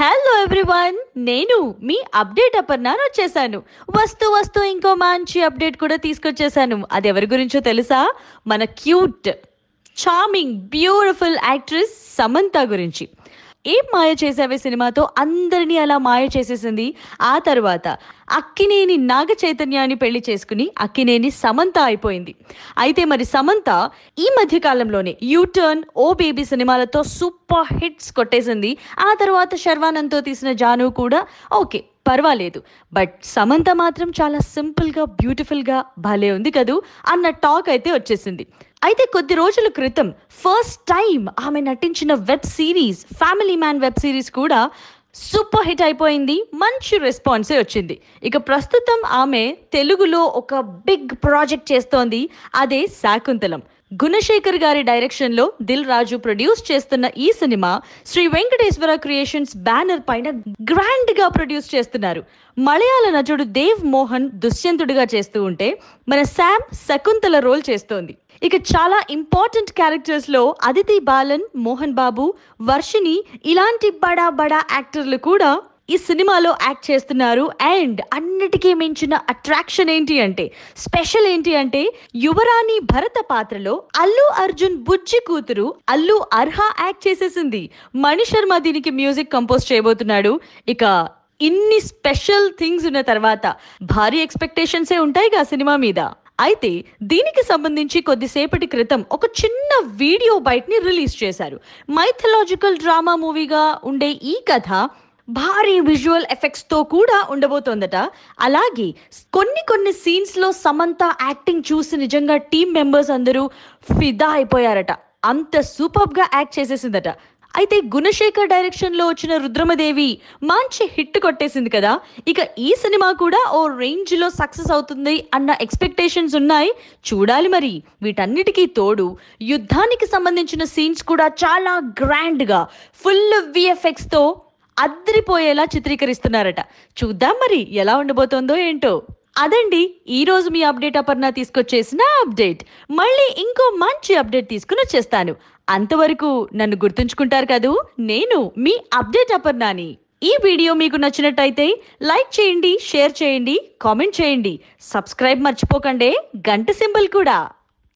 hello everyone నేను మీ update అప్పర్నాను వచ్చేసాను వస్తూ వస్తు ఇంకో మంచి అప్డేట్ కూడా తీసుకొచ్చేసాను అది ఎవరి గురించో తెలుసా మన cute charming beautiful actress Samantha గురించి ఏం మాయ చేసావే సినిమాతో అందరినీ అలా మాయ చేసేసింది ఆ తర్వాత అక్కినేని నాగ చైతన్యాన్ని పెళ్లి చేసుకుని అక్కినేని సమంత అయిపోయింది అయితే మరి సమంత ఈ మధ్య కాలంలోనే యూటర్న్ ఓ బేబీ సినిమాలతో సూపర్ హిట్స్ కొట్టేసింది ఆ తర్వాత శర్వానంద్తో తీసిన జాను కూడా ఓకే పర్వాలేదు బట్ సమంత మాత్రం చాలా సింపుల్గా బ్యూటిఫుల్గా భలే ఉంది కదూ అన్న టాక్ అయితే వచ్చేసింది అయితే కొద్ది రోజుల క్రితం ఫస్ట్ టైం ఆమె నటించిన web series family man web series కూడా సూపర్ హిట్ అయిపోయింది మంచి రెస్పాన్సే వచ్చింది ఇక ప్రస్తుతం ఆమె తెలుగులో ఒక బిగ్ ప్రాజెక్ట్ చేస్తోంది అదే శాకుంతలం గుణశేఖర్ గారి డైరెక్షన్ లో దిల్ రాజు ప్రొడ్యూస్ చేస్తున్న ఈ సినిమా శ్రీ వెంకటేశ్వర క్రియేషన్స్ బ్యానర్ పైన గ్రాండ్ గా ప్రొడ్యూస్ చేస్తున్నారు మలయాళ నటుడు దేవ్ మోహన్ దుష్యంతుడిగా చేస్తూ ఉంటే మన శామ్ శకుంతల రోల్ చేస్తోంది ఇక చాలా ఇంపార్టెంట్ క్యారెక్టర్స్ లో అదితి బాలన్ మోహన్ బాబు వర్షిని ఇలాంటి బడా బడా యాక్టర్లు కూడా ఈ సినిమాలో యాక్ట్ చేస్తున్నారు అండ్ అన్నిటికీ మించిన అట్రాక్షన్ ఏంటి అంటే స్పెషల్ ఏంటి అంటే యువరాణి భరత పాత్రలో అల్లు అర్జున్ బుజ్జి కూతురు అల్లు అర్హ యాక్ట్ చేసేసింది మణిశర్మ దీనికి మ్యూజిక్ కంపోజ్ చేయబోతున్నాడు ఇక ఇన్ని స్పెషల్ థింగ్స్ ఉన్న తర్వాత భారీ ఎక్స్పెక్టేషన్సే ఉంటాయిగా సినిమా మీద అయితే దీనికి సంబంధించి కొద్దిసేపటి క్రితం ఒక చిన్న వీడియో బైట్ని రిలీజ్ చేశారు మైథలాజికల్ డ్రామా మూవీగా ఉండే ఈ కథ భారీ విజువల్ ఎఫెక్ట్స్తో కూడా ఉండబోతోందట అలాగే కొన్ని కొన్ని సీన్స్లో సమంత యాక్టింగ్ చూసి నిజంగా టీం మెంబర్స్ అందరూ ఫిదా అయిపోయారట అంత గా యాక్ట్ చేసేసిందట అయితే గుణశేఖర్ డైరెక్షన్లో వచ్చిన రుద్రమదేవి మంచి హిట్ కొట్టేసింది కదా ఇక ఈ సినిమా కూడా ఓ రేంజ్లో సక్సెస్ అవుతుంది అన్న ఎక్స్పెక్టేషన్స్ ఉన్నాయి చూడాలి మరి వీటన్నిటికీ తోడు యుద్ధానికి సంబంధించిన సీన్స్ కూడా చాలా గ్రాండ్గా ఫుల్ తో అద్దరిపోయేలా చిత్రీకరిస్తున్నారట చూద్దాం మరి ఎలా ఉండబోతోందో ఏంటో అదండి ఈరోజు మీ అప్డేట్ అపర్ణ తీసుకొచ్చేసిన అప్డేట్ మళ్ళీ ఇంకో మంచి అప్డేట్ తీసుకుని వచ్చేస్తాను అంతవరకు నన్ను గుర్తుంచుకుంటారు కదూ నేను మీ అప్డేట్ అపర్ణాని ఈ వీడియో మీకు నచ్చినట్టయితే లైక్ చేయండి షేర్ చేయండి కామెంట్ చేయండి సబ్స్క్రైబ్ మర్చిపోకండి గంట సింబల్ కూడా